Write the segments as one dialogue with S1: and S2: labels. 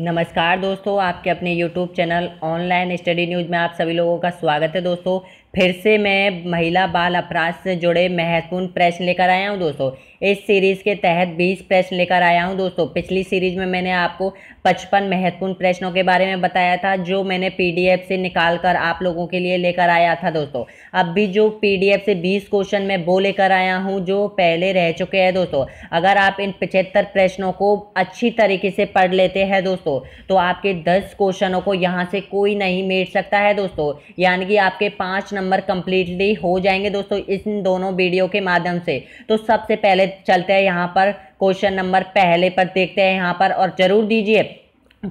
S1: नमस्कार दोस्तों आपके अपने YouTube channel online study news में आप सभी लोगों का स्वागत है दोस्तों फिर से मैं महिला बाल अपराध से जुड़े महत्वपूर्ण प्रश्न लेकर आया हूं दोस्तों इस सीरीज़ के तहत 20 प्रश्न लेकर आया हूं दोस्तों पिछली सीरीज़ में मैंने आपको 55 महत्वपूर्ण प्रश्नों के बारे में बताया था जो मैंने पीडीएफ से निकाल कर आप लोगों के लिए लेकर आया था दोस्तों अब भी जो पीडीएफ से 20 क्वेश्चन मैं वो लेकर आया हूँ जो पहले रह चुके हैं दोस्तों अगर आप इन पचहत्तर प्रश्नों को अच्छी तरीके से पढ़ लेते हैं दोस्तों तो आपके दस क्वेश्चनों को यहाँ से कोई नहीं मेट सकता है दोस्तों यानी कि आपके पाँच नंबर कंप्लीटली हो जाएंगे दोस्तों इन दोनों वीडियो के माध्यम से तो सबसे पहले चलते हैं यहाँ पर क्वेश्चन नंबर पहले पर देखते हैं यहाँ पर और ज़रूर दीजिए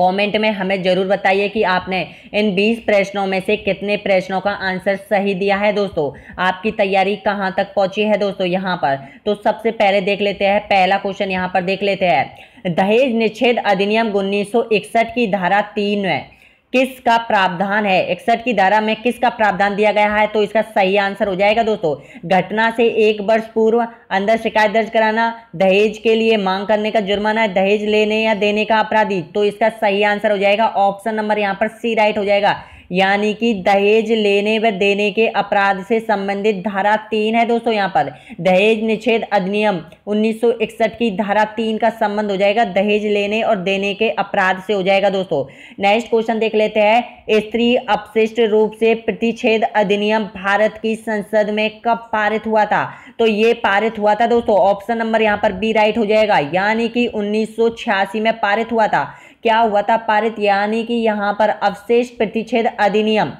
S1: कमेंट में हमें ज़रूर बताइए कि आपने इन 20 प्रश्नों में से कितने प्रश्नों का आंसर सही दिया है दोस्तों आपकी तैयारी कहाँ तक पहुंची है दोस्तों यहाँ पर तो सबसे पहले देख लेते हैं पहला क्वेश्चन यहाँ पर देख लेते हैं दहेज निषेध अधिनियम 1961 की धारा तीन में किसका प्रावधान है इकसठ की धारा में किसका प्रावधान दिया गया है तो इसका सही आंसर हो जाएगा दोस्तों घटना से एक वर्ष पूर्व अंदर शिकायत दर्ज कराना दहेज के लिए मांग करने का जुर्माना दहेज लेने या देने का अपराधी तो इसका सही आंसर हो जाएगा ऑप्शन नंबर यहाँ पर सी राइट हो जाएगा यानी कि दहेज लेने व देने के अपराध से संबंधित धारा तीन है दोस्तों यहाँ पर दहेज निषेध अधिनियम 1961 की धारा तीन का संबंध हो जाएगा दहेज लेने और देने के अपराध से हो जाएगा दोस्तों नेक्स्ट क्वेश्चन देख लेते हैं स्त्री अपशिष्ट रूप से प्रतिषेध अधिनियम भारत की संसद में कब पारित हुआ था तो ये पारित हुआ था दोस्तों ऑप्शन नंबर यहाँ पर बी राइट हो जाएगा यानी कि उन्नीस में पारित हुआ था क्या हुआ था पारित यानी कि यहाँ पर अवशेष प्रतिच्छेद अधिनियम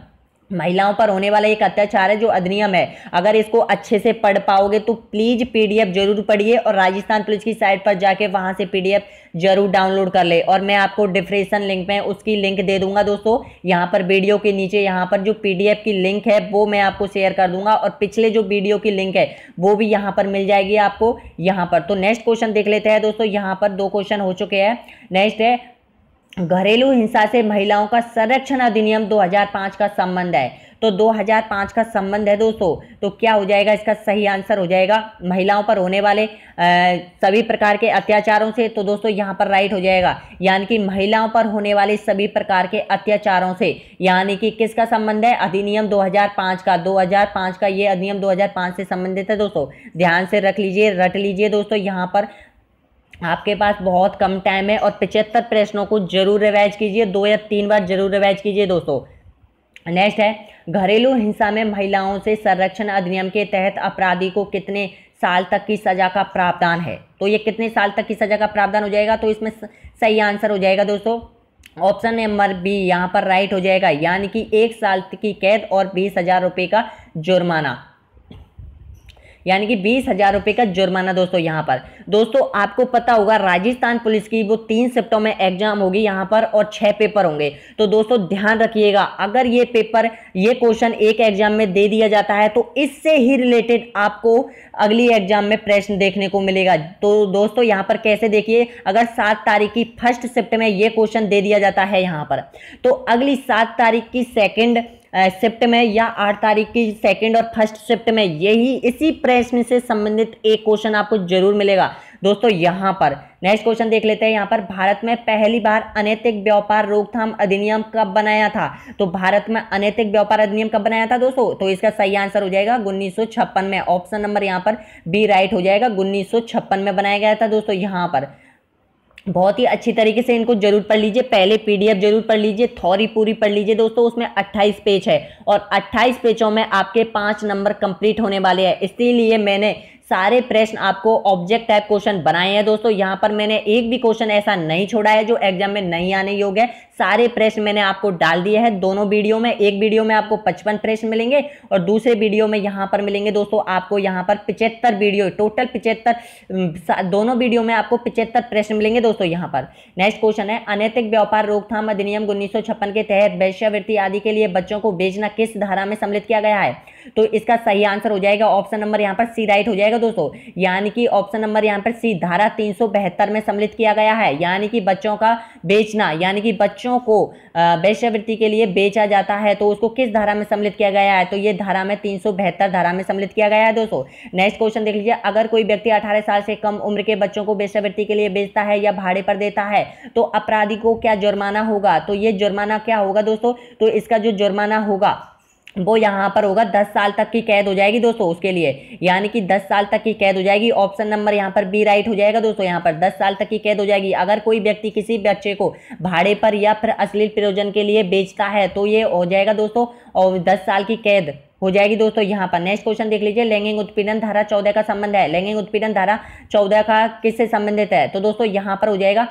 S1: महिलाओं पर होने वाला एक अत्याचार है जो अधिनियम है अगर इसको अच्छे से पढ़ पाओगे तो प्लीज़ पीडीएफ जरूर पढ़िए और राजस्थान पुलिस की साइट पर जाके वहाँ से पीडीएफ जरूर डाउनलोड कर ले और मैं आपको डिफ्रेशन लिंक में उसकी लिंक दे दूंगा दोस्तों यहाँ पर वीडियो के नीचे यहाँ पर जो पीडीएफ की लिंक है वो मैं आपको शेयर कर दूंगा और पिछले जो वीडियो की लिंक है वो भी यहाँ पर मिल जाएगी आपको यहाँ पर तो नेक्स्ट क्वेश्चन देख लेते हैं दोस्तों यहाँ पर दो क्वेश्चन हो चुके हैं नेक्स्ट है घरेलू हिंसा से महिलाओं का संरक्षण अधिनियम 2005 का संबंध है तो 2005 का संबंध है दोस्तों तो क्या हो जाएगा इसका सही आंसर हो जाएगा महिलाओं पर होने वाले आ, सभी प्रकार के अत्याचारों से तो दोस्तों यहाँ पर राइट हो जाएगा यानी कि महिलाओं पर होने वाले सभी प्रकार के अत्याचारों से यानी कि किसका संबंध है अधिनियम 2005 का 2005 का ये अधिनियम 2005 से संबंधित है दोस्तों ध्यान से रख लीजिए रट लीजिए दोस्तों यहाँ पर आपके पास बहुत कम टाइम है और पिचहत्तर प्रश्नों को जरूर रिवाइज कीजिए दो या तीन बार जरूर रिवाइज कीजिए दोस्तों नेक्स्ट है घरेलू हिंसा में महिलाओं से संरक्षण अधिनियम के तहत अपराधी को कितने साल तक की सजा का प्रावधान है तो ये कितने साल तक की सजा का प्रावधान हो जाएगा तो इसमें सही आंसर हो जाएगा दोस्तों ऑप्शन नंबर बी यहाँ पर राइट हो जाएगा यानी कि एक साल की कैद और बीस हज़ार रुपये का जुर्माना यानी कि बीस हजार रुपये का जुर्माना दोस्तों यहाँ पर दोस्तों आपको पता होगा राजस्थान पुलिस की वो तीन शिफ्टों में एग्जाम होगी यहाँ पर और छह पेपर होंगे तो दोस्तों ध्यान रखिएगा अगर ये पेपर ये क्वेश्चन एक एग्जाम में दे दिया जाता है तो इससे ही रिलेटेड आपको अगली एग्जाम में प्रश्न देखने को मिलेगा तो दोस्तों यहाँ पर कैसे देखिए अगर सात तारीख की फर्स्ट शिफ्ट में ये क्वेश्चन दे दिया जाता है यहाँ पर तो अगली सात तारीख की सेकेंड शिफ्ट में या आठ तारीख की सेकेंड और फर्स्ट शिफ्ट में यही इसी प्रश्न से संबंधित एक क्वेश्चन आपको जरूर मिलेगा दोस्तों यहाँ पर नेक्स्ट क्वेश्चन देख लेते हैं यहाँ पर भारत में पहली बार अनैतिक व्यापार रोकथाम अधिनियम कब बनाया था तो भारत में अनैतिक व्यापार अधिनियम कब बनाया था दोस्तों तो इसका सही आंसर हो जाएगा उन्नीस में ऑप्शन नंबर यहाँ पर बी राइट हो जाएगा उन्नीस में बनाया गया था दोस्तों यहाँ पर बहुत ही अच्छी तरीके से इनको जरूर पढ़ लीजिए पहले पीडीएफ जरूर पढ़ लीजिए थॉरी पूरी पढ़ लीजिए दोस्तों उसमें 28 पेज है और 28 पेजों में आपके पांच नंबर कंप्लीट होने वाले हैं इसीलिए मैंने सारे प्रश्न आपको ऑब्जेक्ट टाइप क्वेश्चन बनाए हैं दोस्तों यहाँ पर मैंने एक भी क्वेश्चन ऐसा नहीं छोड़ा है जो एग्जाम में नहीं आने योग्य है सारे प्रेस मैंने आपको डाल दिए हैं दोनों वीडियो में एक वीडियो में आपको पचपन प्रेस मिलेंगे और दूसरे वीडियो में यहाँ पर मिलेंगे दोस्तों आपको यहाँ पर पिचहत्तर वीडियो टोटल पिचहत्तर दोनों वीडियो में आपको पिचहत्तर प्रेस मिलेंगे दोस्तों यहाँ पर नेक्स्ट क्वेश्चन है अनैतिक व्यापार रोकथाम अधिनियम उन्नीस के तहत वैश्यावृत्ति आदि के लिए बच्चों को बेचना किस धारा में सम्मिलित किया गया है तो इसका सही आंसर हो जाएगा ऑप्शन नंबर यहाँ पर सी राइट हो जाएगा दोस्तों यानी कि ऑप्शन नंबर यहाँ पर सी धारा तीन में सम्मिलित किया गया है यानी कि बच्चों का बेचना यानी कि बच्चों बच्चों को वैश्यवृत्ति के लिए बेचा जाता है तो उसको किस धारा में सम्मिलित किया गया है तो ये धारा में तीन धारा में सम्मिलित किया गया है दोस्तों नेक्स्ट क्वेश्चन देख लीजिए अगर कोई व्यक्ति अठारह साल से कम उम्र के बच्चों को वैश्यवृत्ति के लिए बेचता है या भाड़े पर देता है तो अपराधी को क्या जुर्माना होगा तो ये जुर्माना क्या होगा दोस्तों तो इसका जो जुर्माना होगा वो यहाँ पर होगा दस साल तक की कैद हो जाएगी दोस्तों उसके लिए यानी कि दस साल तक की कैद हो जाएगी ऑप्शन नंबर यहाँ पर बी राइट हो जाएगा दोस्तों यहाँ पर दस साल तक की कैद हो जाएगी अगर कोई व्यक्ति किसी बच्चे को भाड़े पर या फिर अश्लील प्रयोजन के लिए बेचता है तो ये हो जाएगा दोस्तों और दस साल की कैद हो जाएगी दोस्तों यहाँ पर नेक्स्ट क्वेश्चन देख लीजिए लैंगिक उत्पीड़न धारा चौदह का संबंध है लैंगिक उत्पीड़न धारा चौदह का किससे संबंधित है तो दोस्तों यहाँ पर हो जाएगा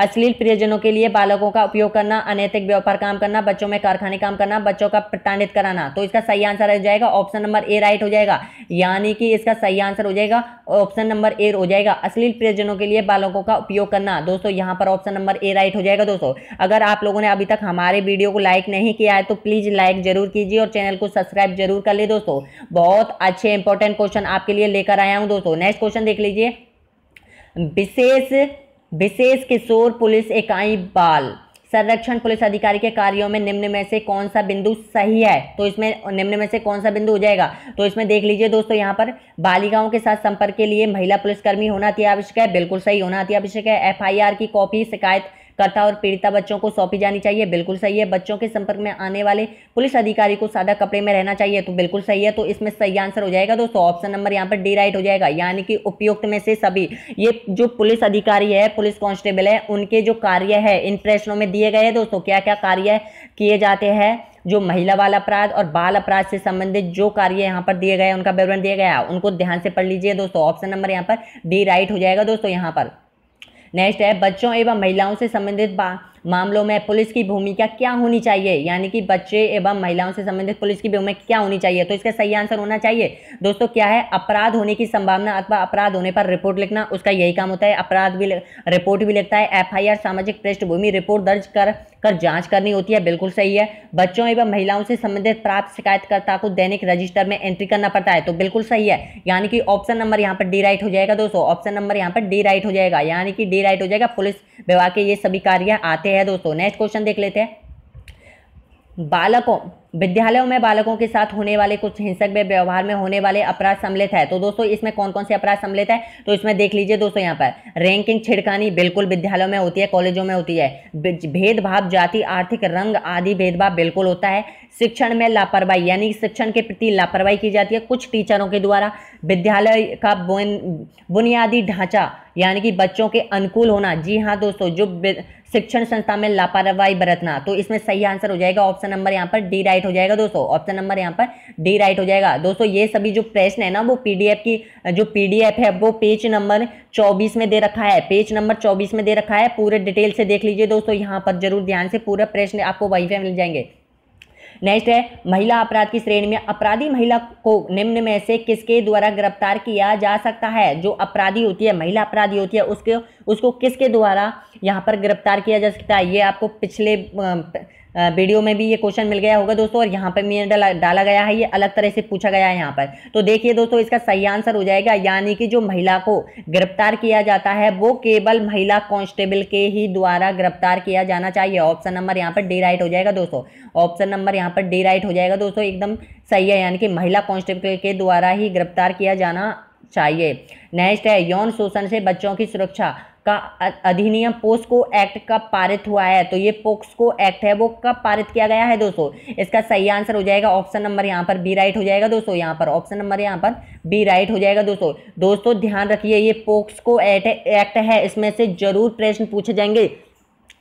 S1: अश्लील प्रियजनों के लिए बालकों का उपयोग करना अनैतिक व्यापार काम करना बच्चों में कारखाने काम करना बच्चों का प्रताड़ित कराना तो इसका सही आंसर हो जाएगा ऑप्शन नंबर ए राइट हो जाएगा यानी कि इसका सही आंसर हो जाएगा ऑप्शन नंबर ए हो जाएगा अश्लील प्रियजनों के लिए बालकों का उपयोग करना दोस्तों यहाँ पर ऑप्शन नंबर ए राइट हो जाएगा दोस्तों अगर आप लोगों ने अभी तक हमारे वीडियो को लाइक नहीं किया है तो प्लीज़ लाइक जरूर कीजिए और चैनल को सब्सक्राइब जरूर कर ले दोस्तों बहुत अच्छे इंपॉर्टेंट क्वेश्चन आपके लिए लेकर आया हूँ दोस्तों नेक्स्ट क्वेश्चन देख लीजिए विशेष विशेष किशोर पुलिस इकाई बाल संरक्षण पुलिस अधिकारी के कार्यों में निम्न में से कौन सा बिंदु सही है तो इसमें निम्न में से कौन सा बिंदु हो जाएगा तो इसमें देख लीजिए दोस्तों यहाँ पर बालिकाओं के साथ संपर्क के लिए महिला पुलिसकर्मी होना अति आवश्यक है बिल्कुल सही होना अति आवश्यक है एफआईआर की कॉपी शिकायत कथा और पीड़िता बच्चों को सौंपी जानी चाहिए बिल्कुल सही है बच्चों के संपर्क में आने वाले पुलिस अधिकारी को सादा कपड़े में रहना चाहिए तो बिल्कुल सही है तो इसमें सही आंसर हो जाएगा दोस्तों ऑप्शन नंबर यहाँ पर डी राइट हो जाएगा यानी कि उपयुक्त में से सभी ये जो पुलिस अधिकारी है पुलिस कांस्टेबल है उनके जो कार्य है इन प्रश्नों में दिए गए हैं दोस्तों क्या क्या कार्य किए जाते हैं जो महिला बाल अपराध और बाल अपराध से संबंधित जो कार्य यहाँ पर दिए गए उनका विवरण दिया गया उनको ध्यान से पढ़ लीजिए दोस्तों ऑप्शन नंबर यहाँ पर डी राइट हो जाएगा दोस्तों यहाँ पर नेक्स्ट है बच्चों एवं महिलाओं से संबंधित मामलों में पुलिस की भूमिका क्या होनी चाहिए यानी कि बच्चे एवं महिलाओं से संबंधित पुलिस की भूमिका क्या होनी चाहिए तो इसका सही आंसर होना चाहिए दोस्तों क्या है अपराध होने की संभावना अथवा अपराध होने पर रिपोर्ट लिखना उसका यही काम होता है अपराध भी रिपोर्ट भी लिखता है एफ सामाजिक पृष्ठभूमि रिपोर्ट दर्ज कर कर जांच करनी होती है बिल्कुल सही है बच्चों एवं महिलाओं से संबंधित प्राप्त शिकायतकर्ता को दैनिक रजिस्टर में एंट्री करना पड़ता है तो बिल्कुल सही है यानी कि ऑप्शन नंबर यहाँ पर डी राइट हो जाएगा दोस्तों ऑप्शन नंबर यहाँ पर डी राइट हो जाएगा यानी कि डी राइट हो जाएगा पुलिस विभाग के ये सभी कार्य आते वाक्य है दोस्तों नेक्स्ट क्वेश्चन देख लेते हैं बालकों विद्यालयों में बालकों के साथ होने वाले कुछ हिंसक व्यवहार में होने वाले अपराध सम्मिलित है तो दोस्तों इसमें कौन कौन से अपराध सम्मिलित है तो इसमें देख लीजिए दोस्तों यहाँ पर रैंकिंग छिड़कानी बिल्कुल विद्यालयों में होती है कॉलेजों में होती है भेदभाव जाति आर्थिक रंग आदि भेदभाव बिल्कुल होता है शिक्षण में लापरवाही यानी शिक्षण के प्रति लापरवाही की जाती है कुछ टीचरों के द्वारा विद्यालय का बुनियादी ढांचा यानी कि बच्चों के अनुकूल होना जी हाँ दोस्तों जो शिक्षण संस्था में लापरवाही बरतना तो इसमें सही आंसर हो जाएगा ऑप्शन नंबर यहाँ पर डी राइट हो जाएगा दोस्तों ऑप्शन नंबर यहाँ पर डी राइट हो जाएगा दोस्तों ये सभी जो प्रश्न है ना वो पीडीएफ की जो पीडीएफ है वो पेज नंबर चौबीस में दे रखा है पेज नंबर चौबीस में दे रखा है पूरे डिटेल से देख लीजिए दोस्तों यहाँ पर जरूर ध्यान से पूरा प्रश्न आपको वाई मिल जाएंगे नेक्स्ट है महिला अपराध की श्रेणी में अपराधी महिला को निम्न में से किसके द्वारा गिरफ्तार किया जा सकता है जो अपराधी होती है महिला अपराधी होती है उसके उसको किसके द्वारा यहाँ पर गिरफ्तार किया जा सकता है ये आपको पिछले वीडियो में भी ये क्वेश्चन मिल गया होगा दोस्तों और यहाँ पर मैंने डाला गया है ये अलग तरह से पूछा गया है यहाँ पर तो देखिए दोस्तों इसका सही आंसर हो जाएगा यानी कि जो महिला को गिरफ्तार किया जाता है वो केवल महिला कॉन्स्टेबल के ही द्वारा गिरफ्तार किया जाना चाहिए ऑप्शन नंबर यहाँ पर डी राइट हो जाएगा दोस्तों ऑप्शन नंबर यहाँ पर डी राइट हो जाएगा दोस्तों एकदम सही है यानी कि महिला कॉन्स्टेबल के द्वारा ही गिरफ्तार किया जाना चाहिए नेक्स्ट है यौन शोषण से बच्चों की सुरक्षा का अधिनियम पोस्को एक्ट कब पारित हुआ है तो ये पोक्सको एक्ट है वो कब पारित किया गया है दोस्तों इसका सही आंसर हो जाएगा ऑप्शन नंबर यहाँ पर बी राइट हो जाएगा दोस्तों यहाँ पर ऑप्शन नंबर यहाँ पर बी राइट हो जाएगा दोस्तों दोस्तों ध्यान रखिए ये पोक्सको एक्ट है इसमें से जरूर प्रश्न पूछे जाएंगे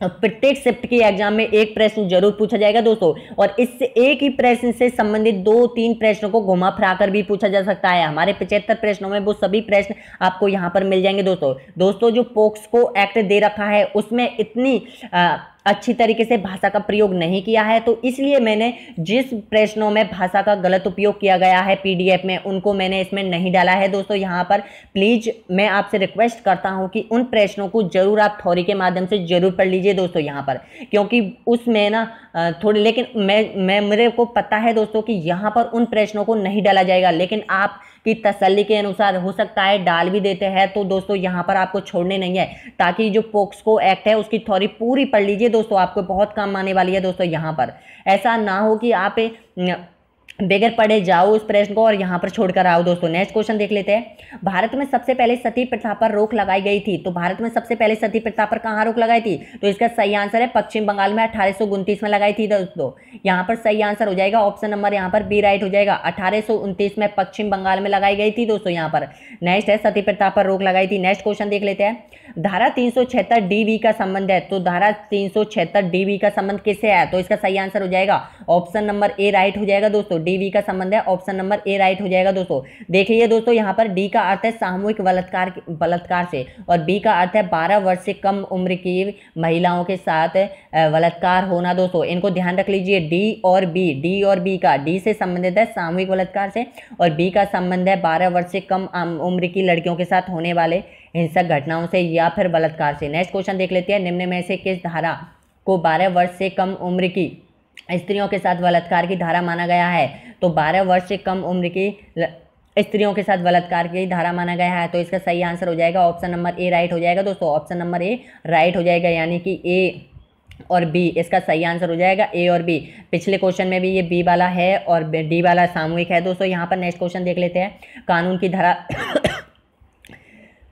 S1: प्रत्येक शिफ्ट के एग्जाम में एक प्रश्न जरूर पूछा जाएगा दोस्तों और इससे एक ही प्रश्न से संबंधित दो तीन प्रश्नों को घुमा फिरा कर भी पूछा जा सकता है हमारे पचहत्तर प्रश्नों में वो सभी प्रश्न आपको यहाँ पर मिल जाएंगे दोस्तों दोस्तों जो पोक्स को एक्ट दे रखा है उसमें इतनी आ, अच्छी तरीके से भाषा का प्रयोग नहीं किया है तो इसलिए मैंने जिस प्रश्नों में भाषा का गलत उपयोग किया गया है पीडीएफ में उनको मैंने इसमें नहीं डाला है दोस्तों यहाँ पर प्लीज़ मैं आपसे रिक्वेस्ट करता हूँ कि उन प्रश्नों को जरूर आप थौरी के माध्यम से जरूर पढ़ लीजिए दोस्तों यहाँ पर क्योंकि उसमें ना थोड़ी लेकिन मैं मैं मेरे को पता है दोस्तों कि यहाँ पर उन प्रश्नों को नहीं डाला जाएगा लेकिन आप कि तसली के अनुसार हो सकता है डाल भी देते हैं तो दोस्तों यहाँ पर आपको छोड़ने नहीं है ताकि जो पोक्सको एक्ट है उसकी थोड़ी पूरी पढ़ लीजिए दोस्तों आपको बहुत काम आने वाली है दोस्तों यहाँ पर ऐसा ना हो कि आप बगैर पढ़े जाओ उस प्रश्न को और यहाँ पर छोड़कर आओ दोस्तों नेक्स्ट क्वेश्चन देख लेते हैं भारत में सबसे पहले सती प्रथा पर रोक लगाई गई थी तो भारत में सबसे पहले सती प्रथा पर कहाँ रोक लगाई थी तो इसका सही आंसर है पश्चिम बंगाल में अठारह में लगाई थी दोस्तों यहाँ पर सही आंसर हो जाएगा ऑप्शन नंबर यहाँ पर बी राइट हो जाएगा अठारह में पश्चिम बंगाल में लगाई गई थी दोस्तों यहाँ पर नेक्स्ट है सती प्रथा पर रोक लगाई थी नेक्स्ट क्वेश्चन देख लेते हैं धारा तीन डीवी का संबंध है तो धारा तीन डीवी का संबंध किससे है तो इसका सही आंसर हो जाएगा ऑप्शन नंबर ए राइट हो जाएगा दोस्तों डी वी का संबंध है ऑप्शन नंबर ए राइट हो जाएगा दोस्तों देखिए दोस्तों यहाँ पर डी का अर्थ है सामूहिक बलात्कार बलात्कार से और बी का अर्थ है बारह वर्ष से कम उम्र की महिलाओं के साथ बलात्कार होना दोस्तों इनको ध्यान रख लीजिए डी और बी डी और बी का डी से संबंधित है सामूहिक बलात्कार से और बी का संबंध है बारह वर्ष से कम उम्र की लड़कियों के साथ होने वाले हिंसक घटनाओं से या फिर बलात्कार से नेक्स्ट क्वेश्चन देख लेते हैं निम्न में से किस धारा को 12 वर्ष से कम उम्र की स्त्रियों के साथ बलात्कार की धारा माना गया है तो 12 वर्ष से कम उम्र की स्त्रियों के साथ बलात्कार की धारा माना गया है तो इसका सही आंसर हो जाएगा ऑप्शन नंबर ए राइट हो जाएगा दोस्तों ऑप्शन नंबर ए राइट हो जाएगा यानी कि ए और बी इसका सही आंसर हो जाएगा ए और बी पिछले क्वेश्चन में भी ये बी वाला है और डी वाला सामूहिक है दोस्तों यहाँ पर नेक्स्ट क्वेश्चन देख लेते हैं कानून की धारा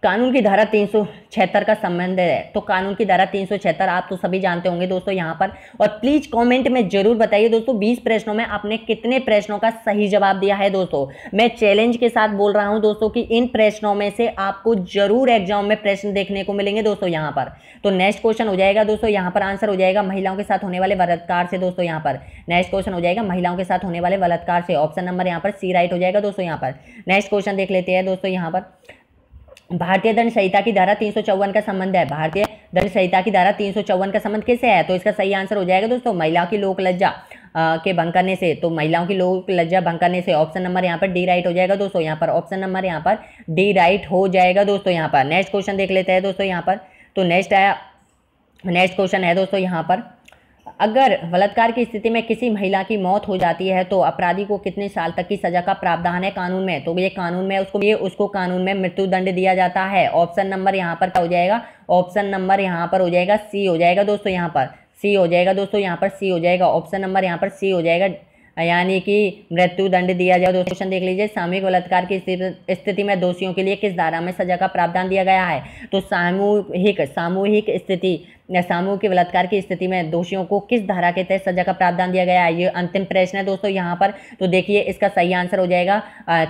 S1: कानून की धारा तीन का संबंध है तो कानून की धारा तीन आप तो सभी जानते होंगे दोस्तों यहाँ पर और प्लीज कमेंट में जरूर बताइए दोस्तों 20 प्रश्नों में आपने कितने प्रश्नों का सही जवाब दिया है दोस्तों मैं चैलेंज के साथ बोल रहा हूँ दोस्तों कि इन प्रश्नों में से आपको जरूर एग्जाम में प्रश्न देखने को मिलेंगे दोस्तों यहाँ पर तो नेक्स्ट क्वेश्चन हो जाएगा दोस्तों यहाँ पर आंसर हो जाएगा महिलाओं के साथ होने वाले बलात्कार से दोस्तों यहाँ पर नेक्स्ट क्वेश्चन हो जाएगा महिलाओं के साथ होने वाले बलात्कार से ऑप्शन नंबर यहाँ पर सी राइट हो जाएगा दोस्तों यहाँ पर नेक्स्ट क्वेश्चन देख लेते हैं दोस्तों यहाँ पर भारतीय दंड संहिता की धारा तीन का संबंध है भारतीय दंड संहिता की धारा तीन का संबंध किससे है तो इसका सही आंसर हो जाएगा दोस्तों महिलाओं की लोक लज्जा के भंग करने से तो महिलाओं की लोक लज्जा भंग करने से ऑप्शन नंबर यहाँ पर डी राइट हो जाएगा दोस्तों यहाँ पर ऑप्शन नंबर यहाँ पर डी राइट हो जाएगा दोस्तों यहाँ पर नेक्स्ट क्वेश्चन देख लेते हैं दोस्तों यहाँ पर तो नेक्स्ट आया नेक्स्ट क्वेश्चन है दोस्तों यहाँ पर अगर बलात्कार की स्थिति में किसी महिला की मौत हो जाती है तो अपराधी को कितने साल तक की सज़ा का प्रावधान है कानून में तो ये कानून में उसको ये उसको कानून में मृत्यु दंड दिया जाता है ऑप्शन नंबर यहाँ पर क्या हो जाएगा ऑप्शन नंबर यहाँ पर हो जाएगा सी हो जाएगा दोस्तों यहाँ पर सी हो जाएगा दोस्तों यहाँ पर सी हो जाएगा ऑप्शन नंबर यहाँ पर सी हो जाएगा यानी कि मृत्यु दंड दिया जाए क्वेश्चन देख लीजिए सामूहिक बलात्कार की स्थिति में दोषियों के लिए किस धारा में सजा का प्रावधान दिया गया है तो सामूहिक सामूहिक स्थिति सामूहिक बलात्कार की स्थिति में दोषियों को किस धारा के तहत सजा का प्रावधान दिया गया है ये अंतिम प्रश्न है दोस्तों यहाँ पर तो देखिए इसका सही आंसर हो जाएगा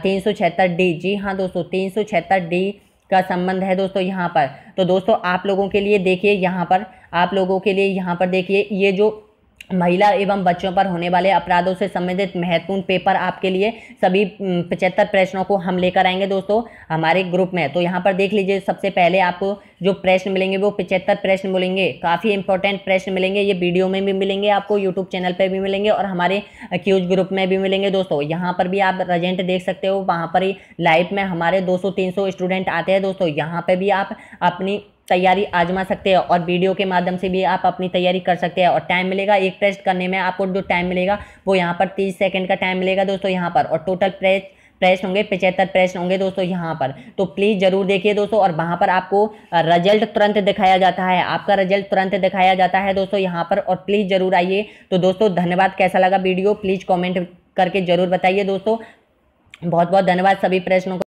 S1: तीन सौ छिहत्तर डी जी हाँ दोस्तों तीन सौ छिहत्तर डी का संबंध है दोस्तों यहाँ पर तो दोस्तों आप लोगों के लिए देखिए यहाँ पर आप लोगों के लिए यहाँ पर देखिए ये जो महिला एवं बच्चों पर होने वाले अपराधों से संबंधित महत्वपूर्ण पेपर आपके लिए सभी पचहत्तर प्रश्नों को हम लेकर आएंगे दोस्तों हमारे ग्रुप में तो यहाँ पर देख लीजिए सबसे पहले आपको जो प्रश्न मिलेंगे वो पचहत्तर प्रश्न मिलेंगे काफ़ी इंपॉर्टेंट प्रश्न मिलेंगे ये वीडियो में भी मिलेंगे आपको यूट्यूब चैनल पर भी मिलेंगे और हमारे क्यूज ग्रुप में भी मिलेंगे दोस्तों यहाँ पर भी आप रजेंट देख सकते हो वहाँ पर ही लाइव में हमारे दो सौ स्टूडेंट आते हैं दोस्तों यहाँ पर भी आप अपनी तैयारी आजमा सकते हैं और वीडियो के माध्यम से भी आप अपनी तैयारी कर सकते हैं और टाइम मिलेगा एक टेस्ट करने में आपको जो टाइम मिलेगा वो यहाँ पर तीस सेकेंड का टाइम मिलेगा दोस्तों यहाँ पर और टोटल प्रेस प्रश्न होंगे पचहत्तर प्रश्न होंगे दोस्तों यहाँ पर तो प्लीज़ ज़रूर देखिए दोस्तों और वहाँ पर आपको रिजल्ट तुरंत दिखाया जाता है आपका रिजल्ट तुरंत दिखाया जाता है दोस्तों यहाँ पर और प्लीज़ ज़रूर आइए तो दोस्तों धन्यवाद कैसा लगा वीडियो प्लीज़ कॉमेंट करके ज़रूर बताइए दोस्तों बहुत बहुत धन्यवाद सभी प्रश्नों